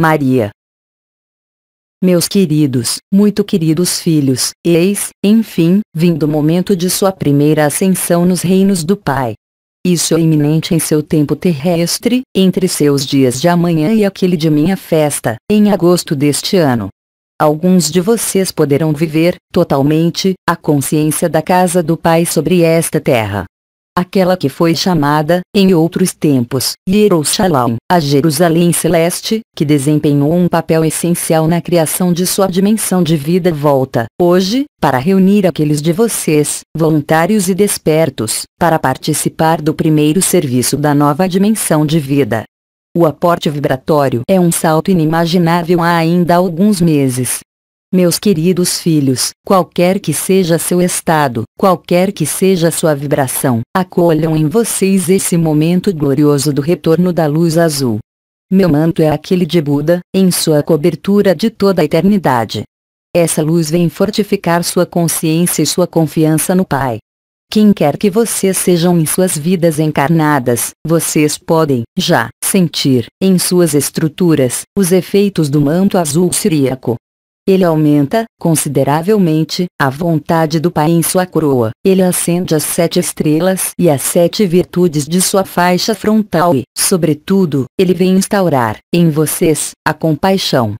Maria. Meus queridos, muito queridos filhos, eis, enfim, vindo o momento de sua primeira ascensão nos reinos do Pai. Isso é iminente em seu tempo terrestre, entre seus dias de amanhã e aquele de minha festa, em agosto deste ano. Alguns de vocês poderão viver, totalmente, a consciência da casa do Pai sobre esta terra aquela que foi chamada, em outros tempos, Yerushalayim, a Jerusalém Celeste, que desempenhou um papel essencial na criação de sua dimensão de vida volta, hoje, para reunir aqueles de vocês, voluntários e despertos, para participar do primeiro serviço da nova dimensão de vida. O aporte vibratório é um salto inimaginável há ainda alguns meses, meus queridos filhos, qualquer que seja seu estado, qualquer que seja sua vibração, acolham em vocês esse momento glorioso do retorno da luz azul. Meu manto é aquele de Buda, em sua cobertura de toda a eternidade. Essa luz vem fortificar sua consciência e sua confiança no Pai. Quem quer que vocês sejam em suas vidas encarnadas, vocês podem, já, sentir, em suas estruturas, os efeitos do manto azul siríaco, ele aumenta, consideravelmente, a vontade do Pai em sua coroa. Ele acende as sete estrelas e as sete virtudes de sua faixa frontal e, sobretudo, ele vem instaurar, em vocês, a compaixão.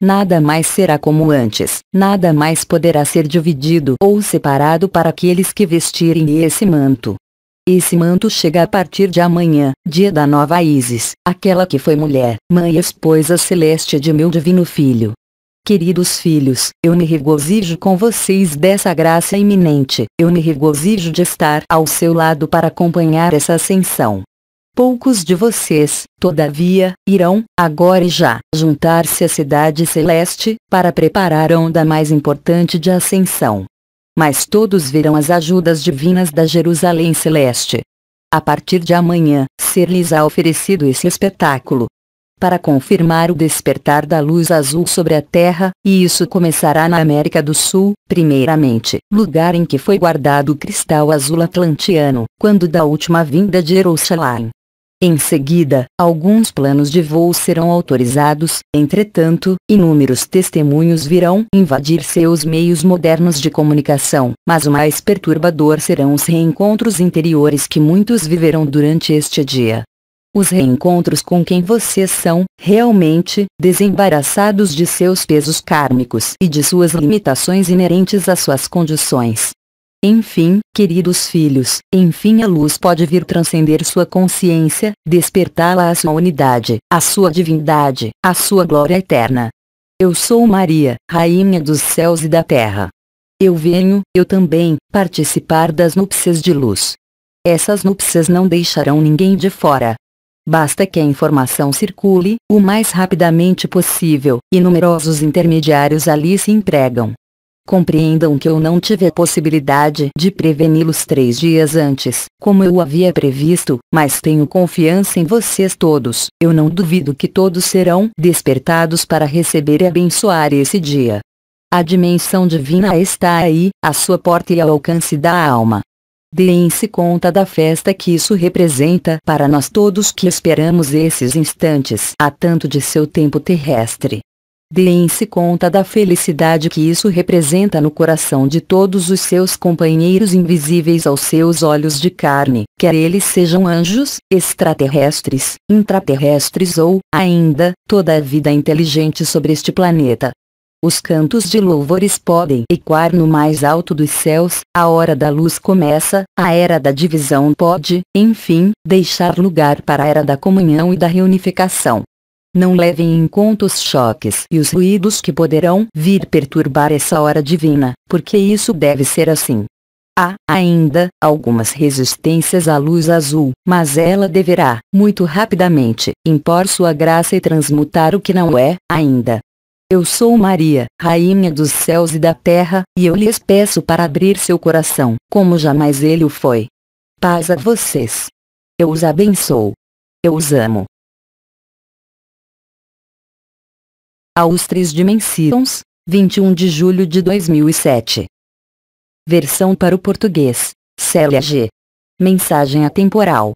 Nada mais será como antes, nada mais poderá ser dividido ou separado para aqueles que vestirem esse manto. Esse manto chega a partir de amanhã, dia da nova Isis, aquela que foi mulher, mãe e esposa celeste de meu divino filho, Queridos filhos, eu me regozijo com vocês dessa graça iminente, eu me regozijo de estar ao seu lado para acompanhar essa ascensão. Poucos de vocês, todavia, irão, agora e já, juntar-se à cidade celeste, para preparar a onda mais importante de ascensão. Mas todos verão as ajudas divinas da Jerusalém celeste. A partir de amanhã, ser-lhes oferecido esse espetáculo, para confirmar o despertar da luz azul sobre a Terra, e isso começará na América do Sul, primeiramente, lugar em que foi guardado o cristal azul atlantiano, quando da última vinda de Jerusalém. Em seguida, alguns planos de voo serão autorizados, entretanto, inúmeros testemunhos virão invadir seus meios modernos de comunicação, mas o mais perturbador serão os reencontros interiores que muitos viverão durante este dia os reencontros com quem vocês são, realmente, desembaraçados de seus pesos kármicos e de suas limitações inerentes às suas condições. Enfim, queridos filhos, enfim a luz pode vir transcender sua consciência, despertá-la à sua unidade, à sua divindade, à sua glória eterna. Eu sou Maria, Rainha dos céus e da terra. Eu venho, eu também, participar das núpcias de luz. Essas núpcias não deixarão ninguém de fora. Basta que a informação circule o mais rapidamente possível, e numerosos intermediários ali se empregam. Compreendam que eu não tive a possibilidade de preveni-los três dias antes, como eu havia previsto, mas tenho confiança em vocês todos. Eu não duvido que todos serão despertados para receber e abençoar esse dia. A dimensão divina está aí, à sua porta e ao alcance da alma. Deem-se conta da festa que isso representa para nós todos que esperamos esses instantes há tanto de seu tempo terrestre. Deem-se conta da felicidade que isso representa no coração de todos os seus companheiros invisíveis aos seus olhos de carne, quer eles sejam anjos, extraterrestres, intraterrestres ou, ainda, toda a vida inteligente sobre este planeta. Os cantos de louvores podem ecoar no mais alto dos céus, a hora da luz começa, a era da divisão pode, enfim, deixar lugar para a era da comunhão e da reunificação. Não levem em conta os choques e os ruídos que poderão vir perturbar essa hora divina, porque isso deve ser assim. Há, ainda, algumas resistências à luz azul, mas ela deverá, muito rapidamente, impor sua graça e transmutar o que não é, ainda, eu sou Maria, Rainha dos céus e da terra, e eu lhes peço para abrir seu coração, como jamais ele o foi. Paz a vocês. Eu os abençoo. Eu os amo. Aos Três Dimensions, 21 de julho de 2007. Versão para o português, Célia G. Mensagem atemporal.